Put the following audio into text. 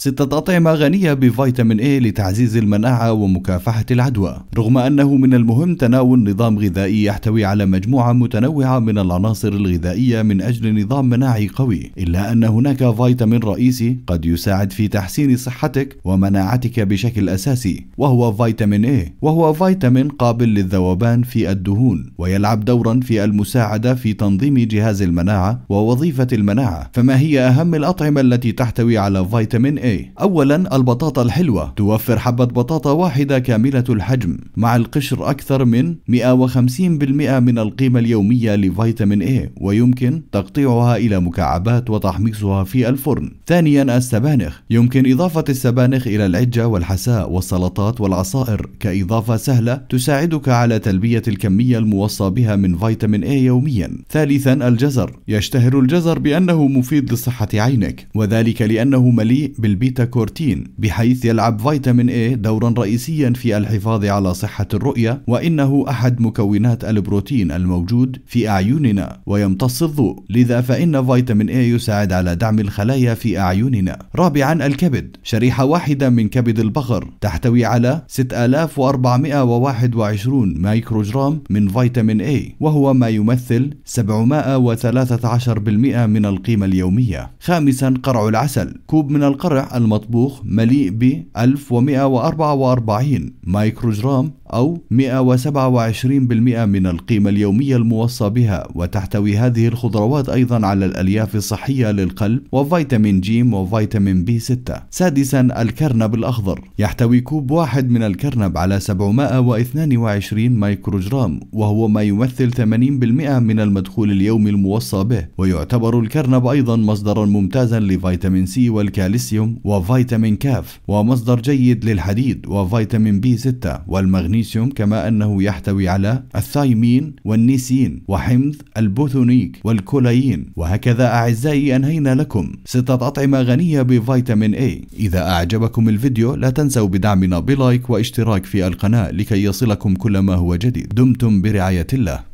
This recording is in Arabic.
ستة أطعمة غنية بفيتامين A لتعزيز المناعة ومكافحة العدوى، رغم أنه من المهم تناول نظام غذائي يحتوي على مجموعة متنوعة من العناصر الغذائية من أجل نظام مناعي قوي، إلا أن هناك فيتامين رئيسي قد يساعد في تحسين صحتك ومناعتك بشكل أساسي، وهو فيتامين A، وهو فيتامين قابل للذوبان في الدهون، ويلعب دورًا في المساعدة في تنظيم جهاز المناعة ووظيفة المناعة، فما هي أهم الأطعمة التي تحتوي على فيتامين A A إيه. أولا البطاطا الحلوة توفر حبة بطاطا واحدة كاملة الحجم مع القشر أكثر من 150% من القيمة اليومية لفيتامين A إيه. ويمكن تقطيعها إلى مكعبات وتحميصها في الفرن ثانيا السبانخ يمكن إضافة السبانخ إلى العجة والحساء والسلطات والعصائر كإضافة سهلة تساعدك على تلبية الكمية الموصى بها من فيتامين A إيه يوميا ثالثا الجزر يشتهر الجزر بأنه مفيد لصحة عينك وذلك لأنه مليء بال البيتا كورتين بحيث يلعب فيتامين A دورا رئيسيا في الحفاظ على صحة الرؤية وإنه أحد مكونات البروتين الموجود في أعيننا ويمتص الضوء لذا فإن فيتامين A يساعد على دعم الخلايا في أعيننا رابعا الكبد شريحة واحدة من كبد البقر تحتوي على 6421 مايكروجرام من فيتامين A وهو ما يمثل 713% من القيمة اليومية خامسا قرع العسل كوب من القرع المطبوخ مليء ب 1144 مايكروجرام أو 127% من القيمة اليومية الموصى بها وتحتوي هذه الخضروات أيضا على الألياف الصحية للقلب وفيتامين ج وفيتامين بي 6 سادسا الكرنب الأخضر يحتوي كوب واحد من الكرنب على 722 ميكروجرام وهو ما يمثل 80% من المدخول اليومي الموصى به ويعتبر الكرنب أيضا مصدرا ممتازا لفيتامين سي والكالسيوم وفيتامين كاف ومصدر جيد للحديد وفيتامين بي 6 والمغنيسيوم المغنيسيوم كما أنه يحتوي على الثايمين والنيسين وحمض البوثونيك والكولاين وهكذا أعزائي أنهينا لكم ستة أطعمة غنية بفيتامين A إذا أعجبكم الفيديو لا تنسوا بدعمنا بلايك واشتراك في القناة لكي يصلكم كل ما هو جديد دمتم برعاية الله